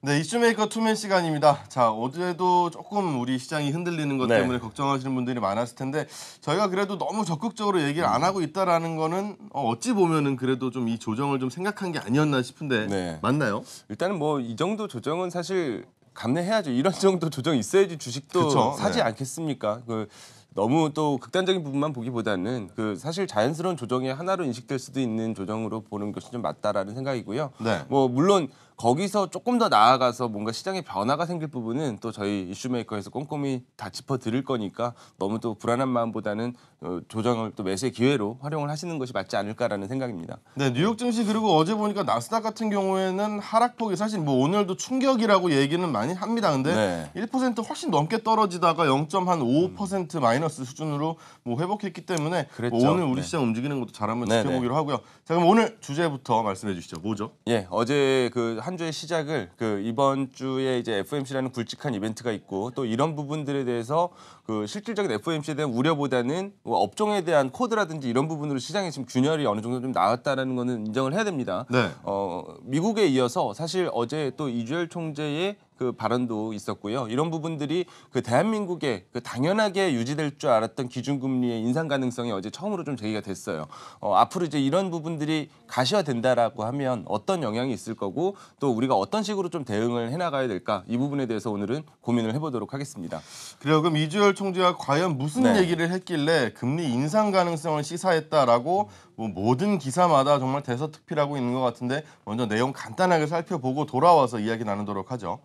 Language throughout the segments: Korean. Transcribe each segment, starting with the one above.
네, 이슈메이커 투맨 시간입니다. 자, 어제도 조금 우리 시장이 흔들리는 것 네. 때문에 걱정하시는 분들이 많았을 텐데 저희가 그래도 너무 적극적으로 얘기를 안 하고 있다라는 거는 어, 어찌 보면은 그래도 좀 이 조정을 좀 생각한 게 아니었나 싶은데 네. 맞나요? 일단은 뭐 이 정도 조정은 사실 감내해야죠. 이런 정도 조정 있어야지 주식도 그쵸? 네. 사지 네. 않겠습니까? 그 너무 또 극단적인 부분만 보기보다는 그 사실 자연스러운 조정의 하나로 인식될 수도 있는 조정으로 보는 것이 좀 맞다라는 생각이고요. 네. 뭐 물론 거기서 조금 더 나아가서 뭔가 시장의 변화가 생길 부분은 또 저희 이슈메이커에서 꼼꼼히 다 짚어 드릴 거니까 너무 또 불안한 마음보다는 어, 조정을 또 매수의 기회로 활용을 하시는 것이 맞지 않을까라는 생각입니다. 네, 뉴욕 증시 그리고 어제 보니까 나스닥 같은 경우에는 하락폭이 사실 뭐 오늘도 충격이라고 얘기는 많이 합니다. 근데 네. 1% 훨씬 넘게 떨어지다가 0.5% 마이너스 수준으로 뭐 회복했기 때문에 뭐 오늘 우리 네. 시장 움직이는 것도 잘 한번 네, 네. 지켜보기로 하고요. 자, 그럼 오늘 주제부터 말씀해 주시죠. 뭐죠? 예, 어제 그한 주의 시작을 그 이번 주에 이제 FMC라는 굵직한 이벤트가 있고 또 이런 부분들에 대해서 그 실질적인 FOMC에 대한 우려보다는 뭐 업종에 대한 코드라든지 이런 부분으로 시장에 지금 균열이 어느 정도 좀 나왔다라는 거는 인정을 해야 됩니다. 네. 어, 미국에 이어서 사실 어제 또 이주열 총재의 그 발언도 있었고요. 이런 부분들이 그 대한민국의 그 당연하게 유지될 줄 알았던 기준금리의 인상 가능성이 어제 처음으로 좀 제기가 됐어요. 어, 앞으로 이제 이런 부분들이 가시화된다라고 하면 어떤 영향이 있을 거고 또 우리가 어떤 식으로 좀 대응을 해나가야 될까 이 부분에 대해서 오늘은 고민을 해보도록 하겠습니다. 그리고 그럼 이주열 총재가 과연 무슨 네. 얘기를 했길래 금리 인상 가능성을 시사했다라고 뭐 모든 기사마다 정말 대서특필하고 있는 것 같은데 먼저 내용 간단하게 살펴보고 돌아와서 이야기 나누도록 하죠.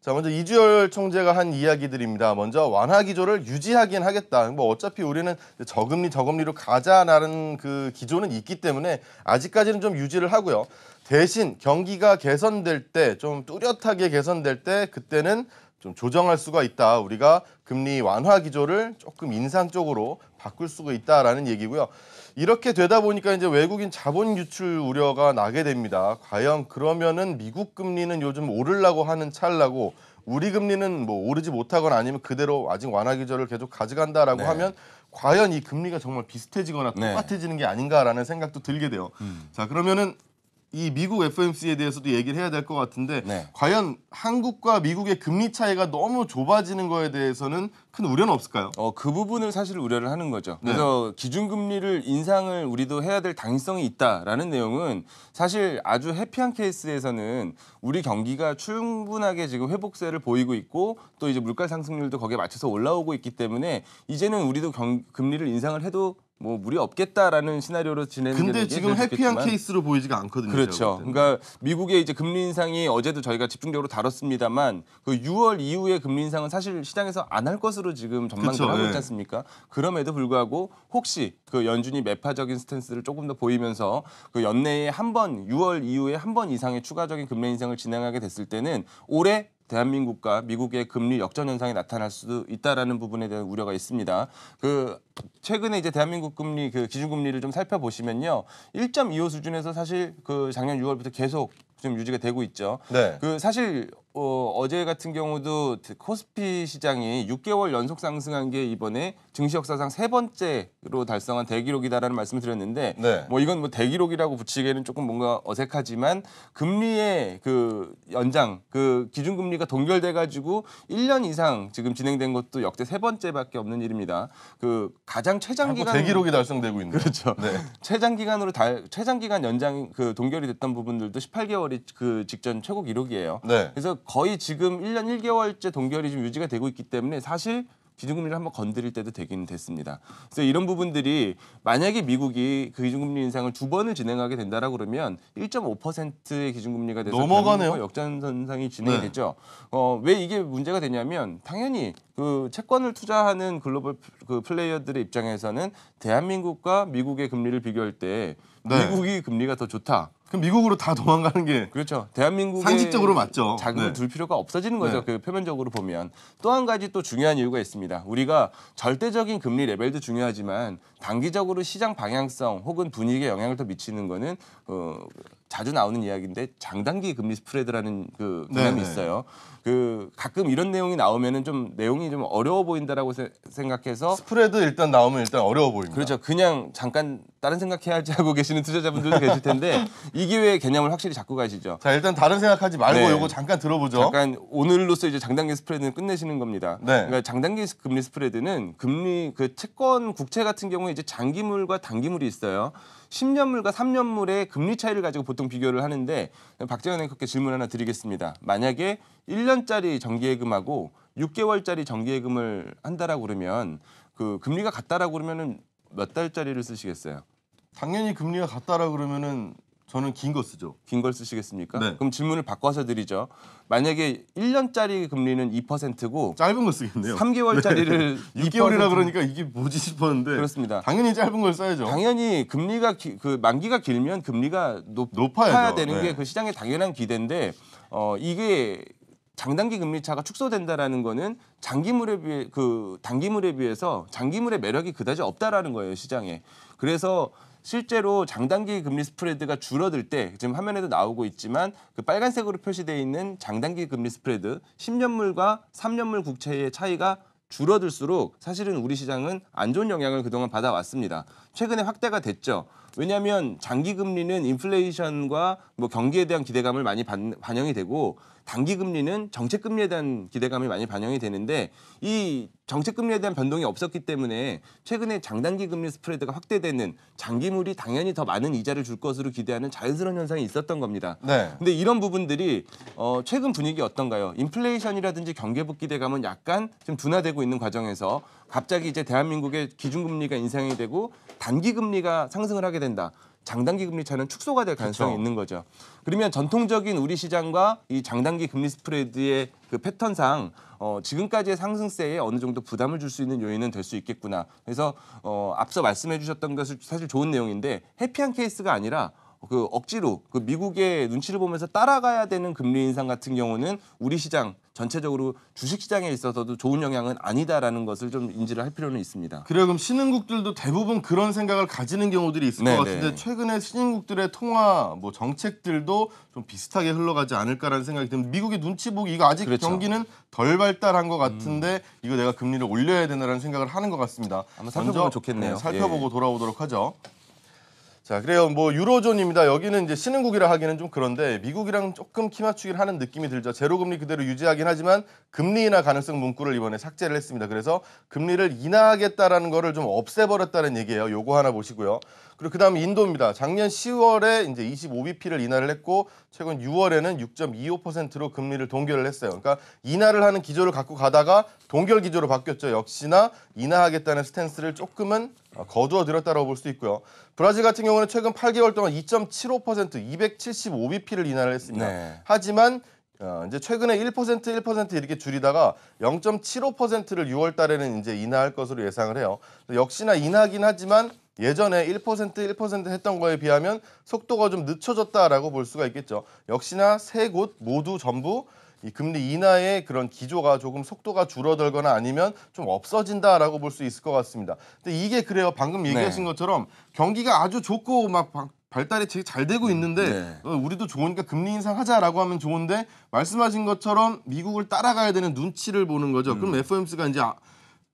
자 먼저 이주열 총재가 한 이야기들입니다. 먼저 완화 기조를 유지하긴 하겠다. 뭐 어차피 우리는 저금리 저금리로 가자라는 그 기조는 있기 때문에 아직까지는 좀 유지를 하고요. 대신 경기가 개선될 때 좀 뚜렷하게 개선될 때 그때는 좀 조정할 수가 있다. 우리가 금리 완화 기조를 조금 인상 적으로 바꿀 수가 있다라는 얘기고요. 이렇게 되다 보니까 이제 외국인 자본 유출 우려가 나게 됩니다. 과연 그러면은 미국 금리는 요즘 오르려고 하는 찰나고 우리 금리는 뭐 오르지 못하거나 아니면 그대로 아직 완화 기조를 계속 가져간다라고 네. 하면 과연 이 금리가 정말 비슷해지거나 네. 똑같아지는 네. 게 아닌가라는 생각도 들게 돼요. 음. 자 그러면은 이 미국 FMC에 대해서도 얘기를 해야 될 것 같은데 네. 과연 한국과 미국의 금리 차이가 너무 좁아지는 거에 대해서는 큰 우려는 없을까요? 어, 그 부분을 사실 우려를 하는 거죠. 네. 그래서 기준금리를 인상을 우리도 해야 될 당위성이 있다라는 내용은 사실 아주 해피한 케이스에서는 우리 경기가 충분하게 지금 회복세를 보이고 있고 또 이제 물가 상승률도 거기에 맞춰서 올라오고 있기 때문에 이제는 우리도 경, 금리를 인상을 해도 뭐 무리 없겠다라는 시나리오로 진행되는 근데 지금 해피한 좋겠지만. 케이스로 보이지가 않거든요. 그렇죠. 그러니까 미국의 이제 금리 인상이 어제도 저희가 집중적으로 다뤘습니다만 그 6월 이후의 금리 인상은 사실 시장에서 안 할 것으로 지금 전망을 하고 예. 있지 않습니까? 그럼에도 불구하고 혹시 그 연준이 매파적인 스탠스를 조금 더 보이면서 그 연내에 한 번 6월 이후에 한 번 이상의 추가적인 금리 인상을 진행하게 됐을 때는 올해 대한민국과 미국의 금리 역전 현상이 나타날 수도 있다라는 부분에 대한 우려가 있습니다. 그 최근에 이제 대한민국 금리 그 기준 금리를 좀 살펴보시면요. 1.25 수준에서 사실 그 작년 6월부터 계속 좀 유지가 되고 있죠. 네. 그 사실 어, 어제 같은 경우도 코스피 시장이 6개월 연속 상승한 게 이번에 증시 역사상 세 번째로 달성한 대기록이다라는 말씀을 드렸는데 네. 뭐 이건 뭐 대기록이라고 붙이기에는 조금 뭔가 어색하지만 금리의 그 연장 그 기준 금리가 동결돼 가지고 1년 이상 지금 진행된 것도 역대 세 번째밖에 없는 일입니다. 그 가장 최장 기간 대기록이 달성되고 있는 그렇죠. 네. 최장 기간으로 달 최장 기간 연장 그 동결이 됐던 부분들도 18개월이 그 직전 최고 기록이에요. 네. 그래서 거의 지금 1년 1개월째 동결이 좀 유지가 되고 있기 때문에 사실 기준금리를 한번 건드릴 때도 되긴 됐습니다. 그래서 이런 부분들이 만약에 미국이 그 기준금리 인상을 두 번을 진행하게 된다라고 그러면 1.5%의 기준금리가 돼서 넘어가네요. 역전선상이 진행이 네. 되죠. 어, 왜 이게 문제가 되냐면 당연히 그 채권을 투자하는 글로벌 그 플레이어들의 입장에서는 대한민국과 미국의 금리를 비교할 때 네. 미국이 금리가 더 좋다. 그럼 미국으로 다 도망가는 게 그렇죠. 대한민국의 상식적으로 맞죠. 자금을 네. 둘 필요가 없어지는 거죠. 네. 그 표면적으로 보면 또 한 가지 또 중요한 이유가 있습니다. 우리가 절대적인 금리 레벨도 중요하지만 단기적으로 시장 방향성 혹은 분위기에 영향을 더 미치는 거는 어, 자주 나오는 이야기인데 장단기 금리 스프레드라는 그 개념이 네, 네. 있어요. 그 가끔 이런 내용이 나오면은 좀 내용이 좀 어려워 보인다라고 세, 생각해서 스프레드 일단 나오면 일단 어려워 보입니다. 그렇죠. 그냥 잠깐 다른 생각해야지 하고 계시는 투자자분들도 계실 텐데 이기회에 개념을 확실히 잡고 가시죠. 자 일단 다른 생각하지 말고 네. 요거 잠깐 들어보죠. 잠깐 오늘로써 이제 장단기 스프레드는 끝내시는 겁니다. 네. 그러니까 장단기 금리 스프레드는 금리 그 채권 국채 같은 경우에 이제 장기물과 단기물이 있어요. 10년물과 3년물의 금리 차이를 가지고 보통 비교를 하는데 박재현 앵커께 질문 하나 드리겠습니다. 만약에 1년짜리 정기예금하고 6개월짜리 정기예금을 한다라고 그러면 그 금리가 같다라고 그러면은 몇 달짜리를 쓰시겠어요? 당연히 금리가 같다라 고 그러면은 저는 긴 거 쓰죠. 긴 걸 쓰시겠습니까? 네. 그럼 질문을 바꿔서 드리죠. 만약에 1년짜리 금리는 2%고 짧은 거 쓰겠네요. 3개월짜리를 네. 6개월이라 그러니까 이게 뭐지 싶었는데 그렇습니다. 당연히 짧은 걸 써야죠. 당연히 금리가 기, 그 만기가 길면 금리가 높, 아야 되는 네. 게그 시장의 당연한 기대인데 어 이게 장단기 금리 차가 축소된다라는 거는 장기물에 비해 그 단기물에 비해서 장기물의 매력이 그다지 없다라는 거예요 시장에. 그래서 실제로 장단기 금리 스프레드가 줄어들 때 지금 화면에도 나오고 있지만 그 빨간색으로 표시되어 있는 장단기 금리 스프레드 10년물과 3년물 국채의 차이가 줄어들수록 사실은 우리 시장은 안 좋은 영향을 그동안 받아왔습니다. 최근에 확대가 됐죠. 왜냐하면 장기 금리는 인플레이션과 뭐 경기에 대한 기대감을 많이 반, 반영이 되고 단기 금리는 정책 금리에 대한 기대감이 많이 반영이 되는데 이 정책 금리에 대한 변동이 없었기 때문에 최근에 장단기 금리 스프레드가 확대되는 장기물이 당연히 더 많은 이자를 줄 것으로 기대하는 자연스러운 현상이 있었던 겁니다. 네. 근데 이런 부분들이 어 최근 분위기 어떤가요? 인플레이션이라든지 경계 복기 대감은 약간 좀 둔화되고 있는 과정에서 갑자기 이제 대한민국의 기준금리가 인상이 되고 단기금리가 상승을 하게 된다. 장단기 금리 차는 축소가 될 가능성이 그렇죠. 있는 거죠. 그러면 전통적인 우리 시장과 이 장단기 금리 스프레드의 그 패턴상 어, 지금까지의 상승세에 어느 정도 부담을 줄 수 있는 요인은 될 수 있겠구나. 그래서 어, 앞서 말씀해 주셨던 것을 사실 좋은 내용인데 해피한 케이스가 아니라 그 억지로 그 미국의 눈치를 보면서 따라가야 되는 금리 인상 같은 경우는 우리 시장 전체적으로 주식 시장에 있어서도 좋은 영향은 아니다라는 것을 좀 인지를 할 필요는 있습니다. 그래 그럼 신흥국들도 대부분 그런 생각을 가지는 경우들이 있을 네네. 것 네, 네. 같은데 최근에 신흥국들의 통화 뭐 정책들도 좀 비슷하게 흘러가지 않을까라는 생각이 듭니다. 미국의 눈치 보기 이거 아직 그렇죠. 경기는 덜 발달한 것 같은데 음. 이거 내가 금리를 올려야 되나라는 생각을 하는 것 같습니다. 아마 살펴보면 좋겠네요. 네, 살펴보고 예. 돌아오도록 하죠. 자, 그래요. 뭐 유로존입니다. 여기는 이제 신흥국이라 하기는 좀 그런데 미국이랑 조금 키 맞추기를 하는 느낌이 들죠. 제로 금리 그대로 유지하긴 하지만 금리 인하 가능성 문구를 이번에 삭제를 했습니다. 그래서 금리를 인하하겠다라는 거를 좀 없애버렸다는 얘기예요. 요거 하나 보시고요. 그리고 그다음 인도입니다. 작년 10월에 이제 25bp를 인하를 했고 최근 6월에는 6.25%로 금리를 동결을 했어요. 그러니까 인하를 하는 기조를 갖고 가다가 동결 기조로 바뀌었죠. 역시나 인하하겠다는 스탠스를 조금은 어, 거두어 들었다고볼 수 있고요. 브라질 같은 경우는 최근 8개월 동안 2.75% 275bp를 인하를 했습니다. 네. 하지만 어, 이제 최근에 1% 1% 이렇게 줄이다가 0.75%를 6월 달에는 이제 인하할 것으로 예상을 해요. 역시나 인하긴 하지만 예전에 1% 1% 했던 거에 비하면 속도가 좀 늦춰졌다라고 볼 수가 있겠죠. 역시나 세 곳 모두 전부 이 금리 인하의 그런 기조가 조금 속도가 줄어들거나 아니면 좀 없어진다라고 볼 수 있을 것 같습니다. 근데 이게 그래요. 방금 네. 얘기하신 네. 것처럼 경기가 아주 좋고 막 발달이 되게 잘 되고 있는데 네. 어, 우리도 좋으니까 금리 인상하자라고 하면 좋은데 말씀하신 것처럼 미국을 따라가야 되는 눈치를 보는 거죠. 음. 그럼 FOMC가 이제 아,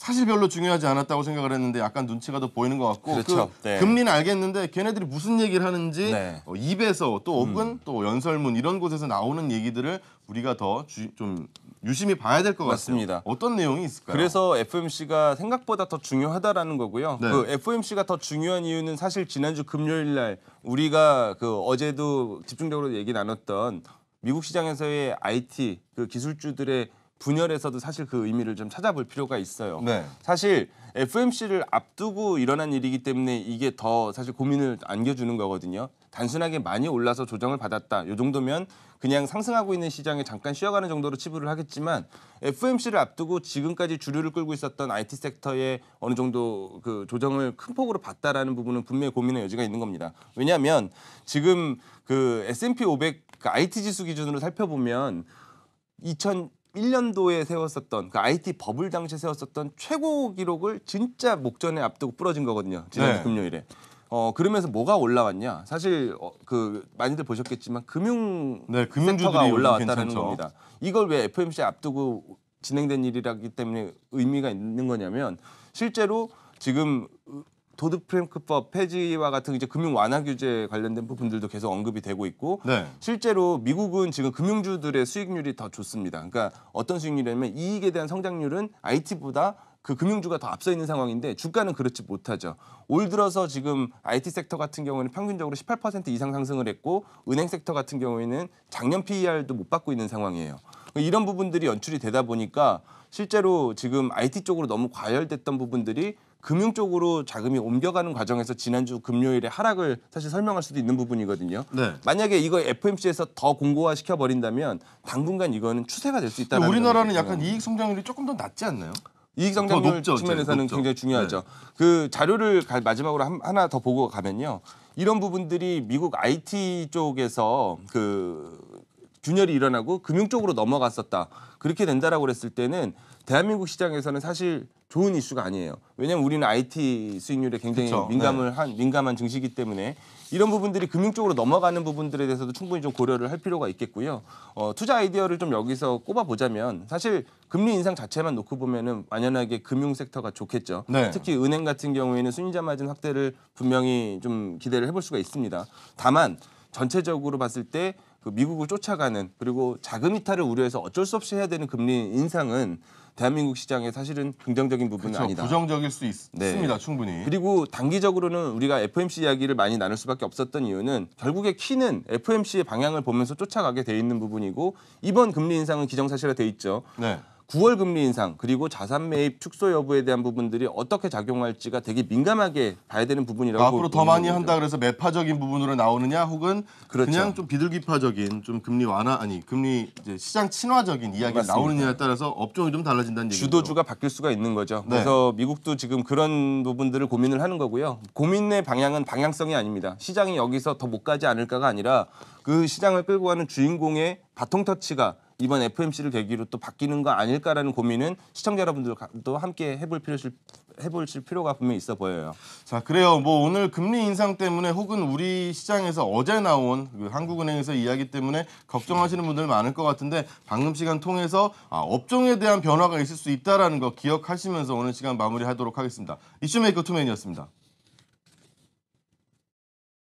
사실 별로 중요하지 않았다고 생각을 했는데 약간 눈치가 더 보이는 것 같고 그렇죠. 그 네. 금리는 알겠는데 걔네들이 무슨 얘기를 하는지 네. 어, 입에서 또 혹은 음. 또 연설문 이런 곳에서 나오는 얘기들을 우리가 더 좀 유심히 봐야 될 것 같습니다. 어떤 내용이 있을까요? 그래서 FOMC가 생각보다 더 중요하다라는 거고요. 네. 그 FOMC가 더 중요한 이유는 사실 지난주 금요일 날 우리가 그 어제도 집중적으로 얘기 나눴던 미국 시장에서의 IT 그 기술주들의 분열에서도 사실 그 의미를 좀 찾아볼 필요가 있어요. 네. 사실 FMC를 앞두고 일어난 일이기 때문에 이게 더 사실 고민을 안겨주는 거거든요. 단순하게 많이 올라서 조정을 받았다. 요 정도면 그냥 상승하고 있는 시장에 잠깐 쉬어가는 정도로 치부를 하겠지만 FMC를 앞두고 지금까지 주류를 끌고 있었던 IT 섹터에 어느 정도 그 조정을 큰 폭으로 봤다라는 부분은 분명히 고민의 여지가 있는 겁니다. 왜냐하면 지금 그 S&P 500그 IT 지수 기준으로 살펴보면 2000 2001년도에 세웠었던 그 IT 버블 당시에 세웠었던 최고 기록을 진짜 목전에 앞두고 부러진 거거든요. 지난 네. 금요일에. 어 그러면서 뭐가 올라왔냐? 사실 어, 그 많이들 보셨겠지만 금융 네, 금융주가 올라왔다는 겁니다. 이걸 왜 FOMC 앞두고 진행된 일이라기 때문에 의미가 있는 거냐면 실제로 지금 도드 프랭크법 폐지와 같은 이제 금융 완화 규제 관련된 부분들도 계속 언급이 되고 있고 네. 실제로 미국은 지금 금융주들의 수익률이 더 좋습니다. 그러니까 어떤 수익률이냐면 이익에 대한 성장률은 IT보다 그 금융주가 더 앞서 있는 상황인데 주가는 그렇지 못하죠. 올 들어서 지금 IT 섹터 같은 경우는 에 평균적으로 18% 이상 상승을 했고 은행 섹터 같은 경우에는 작년 PER도 못 받고 있는 상황이에요. 이런 부분들이 연출이 되다 보니까 실제로 지금 IT 쪽으로 너무 과열됐던 부분들이 금융 쪽으로 자금이 옮겨가는 과정에서 지난주 금요일에 하락을 사실 설명할 수도 있는 부분이거든요. 네. 만약에 이거 FMC에서 더 공고화 시켜 버린다면 당분간 이거는 추세가 될 수 있다. 우리나라는 약간 이익 성장률이 조금 더 낮지 않나요? 이익 성장률 높죠, 측면에서는 높죠. 굉장히 중요하죠. 네. 그 자료를 마지막으로 하나 더 보고 가면요. 이런 부분들이 미국 IT 쪽에서 그 균열이 일어나고 금융 쪽으로 넘어갔었다. 그렇게 된다라고 그랬을 때는 대한민국 시장에서는 사실 좋은 이슈가 아니에요. 왜냐면 우리는 IT 수익률에 굉장히 그쵸, 민감을 네. 한 민감한 증시이기 때문에 이런 부분들이 금융 쪽으로 넘어가는 부분들에 대해서도 충분히 좀 고려를 할 필요가 있겠고요. 어, 투자 아이디어를 좀 여기서 꼽아 보자면 사실 금리 인상 자체만 놓고 보면은 완연하게 금융 섹터가 좋겠죠. 네. 특히 은행 같은 경우에는 순이자 마진 확대를 분명히 좀 기대를 해볼 수가 있습니다. 다만 전체적으로 봤을 때그 미국을 쫓아가는 그리고 자금 이탈을 우려해서 어쩔 수 없이 해야 되는 금리 인상은 대한민국 시장에 사실은 긍정적인 부분은 그렇 아니다. 부정적일 수 있, 네. 습니다 충분히. 그리고 단기적으로는 우리가 FOMC 이야기를 많이 나눌 수밖에 없었던 이유는 결국에 키는 FOMC의 방향을 보면서 쫓아가게 돼 있는 부분이고 이번 금리 인상은 기정사실화 돼 있죠. 네. 9월 금리 인상 그리고 자산 매입 축소 여부에 대한 부분들이 어떻게 작용할지가 되게 민감하게 봐야 되는 부분이라고 앞으로 더 많이 겁니다. 한다 그래서 매파적인 부분으로 나오느냐 혹은 그렇죠. 그냥 좀 비둘기파적인 좀 금리 완화 아니 금리 시장 친화적인 이야기가 나오느냐에 따라서 업종이 좀 달라진다는 얘기죠. 주도주가 바뀔 수가 있는 거죠. 네. 그래서 미국도 지금 그런 부분들을 고민을 하는 거고요. 고민의 방향은 방향성이 아닙니다. 시장이 여기서 더 못 가지 않을까가 아니라 그 시장을 끌고 가는 주인공의 바통 터치가 이번 FMC를 계기로 또 바뀌는 거 아닐까라는 고민은 시청자 여러분들도 함께 해볼 필요 해보실 필요가 분명히 있어 보여요. 자 그래요. 뭐 오늘 금리 인상 때문에 혹은 우리 시장에서 어제 나온 그 한국은행에서 이야기 때문에 걱정하시는 분들 많을 것 같은데 방금 시간 통해서 아, 업종에 대한 변화가 있을 수 있다라는 거 기억하시면서 오늘 시간 마무리하도록 하겠습니다. 이슈메이커 투맨이었습니다.